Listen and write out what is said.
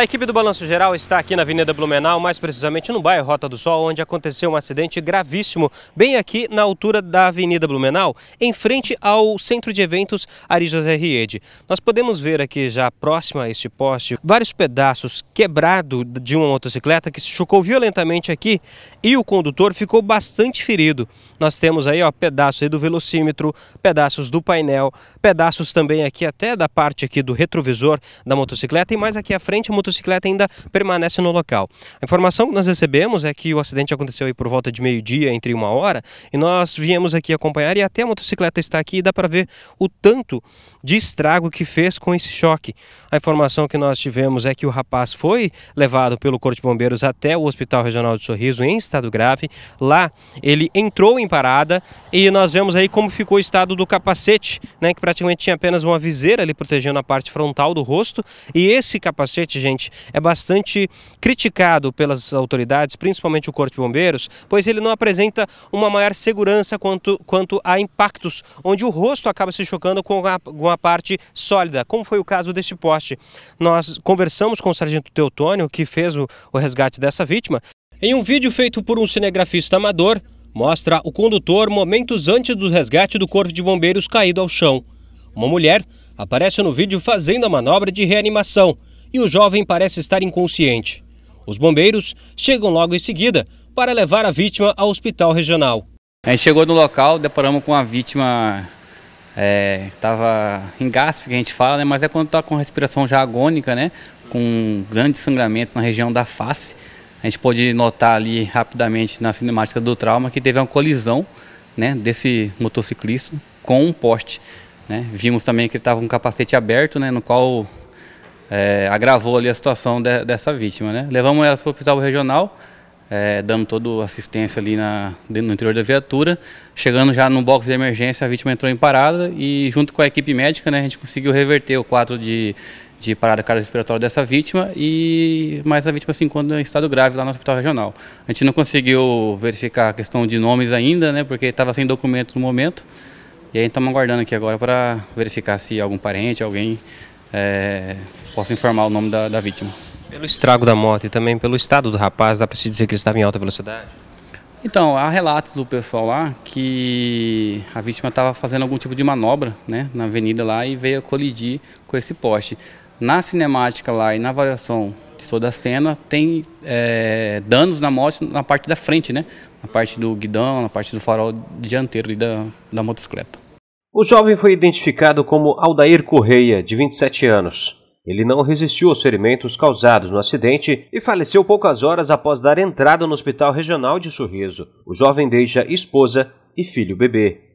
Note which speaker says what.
Speaker 1: A equipe do Balanço Geral está aqui na Avenida Blumenau, mais precisamente no bairro Rota do Sol, onde aconteceu um acidente gravíssimo, bem aqui na altura da Avenida Blumenau, em frente ao Centro de Eventos Ari José Riede. Nós podemos ver aqui já próximo a este poste vários pedaços quebrados de uma motocicleta que se chocou violentamente aqui e o condutor ficou bastante ferido. Nós temos aí ó, pedaços aí do velocímetro, pedaços do painel, pedaços também aqui até da parte aqui do retrovisor da motocicleta e mais aqui à frente a motocicleta motocicleta ainda permanece no local. A informação que nós recebemos é que o acidente aconteceu aí por volta de meio-dia, entre uma hora, e nós viemos aqui acompanhar e até a motocicleta está aqui e dá para ver o tanto de estrago que fez com esse choque. A informação que nós tivemos é que o rapaz foi levado pelo Corpo de Bombeiros até o Hospital Regional de Sorriso em estado grave. Lá ele entrou em parada e nós vemos aí como ficou o estado do capacete, né, que praticamente tinha apenas uma viseira ali protegendo a parte frontal do rosto. E esse capacete, gente, gente, é bastante criticado pelas autoridades, principalmente o Corpo de Bombeiros, pois ele não apresenta uma maior segurança quanto, quanto a impactos, onde o rosto acaba se chocando com a, com a parte sólida, como foi o caso desse poste. Nós conversamos com o sargento Teutônio, que fez o, o resgate dessa vítima. Em um vídeo feito por um cinegrafista amador, mostra o condutor momentos antes do resgate do corpo de bombeiros caído ao chão. Uma mulher aparece no vídeo fazendo a manobra de reanimação, e o jovem parece estar inconsciente. Os bombeiros chegam logo em seguida para levar a vítima
Speaker 2: ao hospital regional. A gente chegou no local, deparamos com a vítima é, estava em gaspe, que a gente fala, né? mas é quando está com respiração já agônica, né? com grandes sangramentos na região da face. A gente pôde notar ali rapidamente na cinemática do trauma que teve uma colisão né, desse motociclista com um poste. Né? Vimos também que ele estava com um capacete aberto, né, no qual é, agravou ali a situação de, dessa vítima. Né? Levamos ela para o hospital regional, é, dando toda assistência ali na, no interior da viatura. Chegando já no box de emergência, a vítima entrou em parada e junto com a equipe médica, né, a gente conseguiu reverter o quadro de, de parada cardiorrespiratória dessa vítima e mais a vítima se encontra em estado grave lá no hospital regional. A gente não conseguiu verificar a questão de nomes ainda, né, porque estava sem documento no momento. E aí estamos aguardando aqui agora para verificar se algum parente, alguém é, posso informar o nome da, da vítima.
Speaker 1: Pelo estrago da moto e também pelo estado do rapaz, dá para se dizer que ele estava em alta velocidade?
Speaker 2: Então, há relatos do pessoal lá que a vítima estava fazendo algum tipo de manobra né, na avenida lá e veio colidir com esse poste. Na cinemática lá e na avaliação de toda a cena, tem é, danos na moto na parte da frente, né? Na parte do guidão, na parte do farol dianteiro da, da motocicleta.
Speaker 1: O jovem foi identificado como Aldair Correia, de 27 anos. Ele não resistiu aos ferimentos causados no acidente e faleceu poucas horas após dar entrada no Hospital Regional de Sorriso. O jovem deixa esposa e filho bebê.